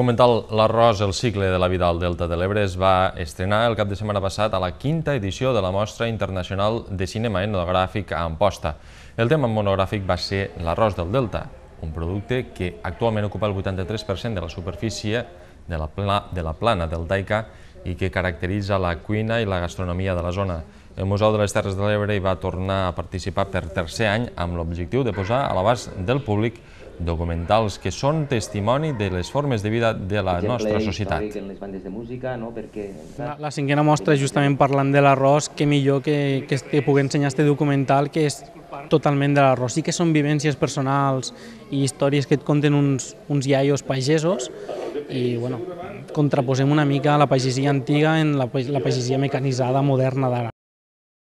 documental L'arròs, el cicle de la vida al Delta de l'Ebre es va estrenar el cap de setmana passat a la quinta edició de la Mostra Internacional de Cinema Etnogràfic a Amposta. El tema monogràfic va ser l'arròs del Delta, un producte que actualment ocupa el 83% de la superfície de la, pla, de la plana Daica i que caracteritza la cuina i la gastronomia de la zona. El Museu de les Terres de l'Ebre hi va tornar a participar per tercer any amb l'objectiu de posar a l'abast del públic documentals que són testimoni de les formes de vida de la exemple, nostra societat. En les bandes de música, no? Perquè... La, la cinquena mostra, justament parlant de l'arròs, que millor que, que, que poder ensenyar este documental que és totalment de l'arròs. Sí que són vivències personals i històries que et conten uns, uns iaios pagesos i bueno, contraposem una mica la pagesia antiga en la, la pagesia mecanitzada moderna d'ara.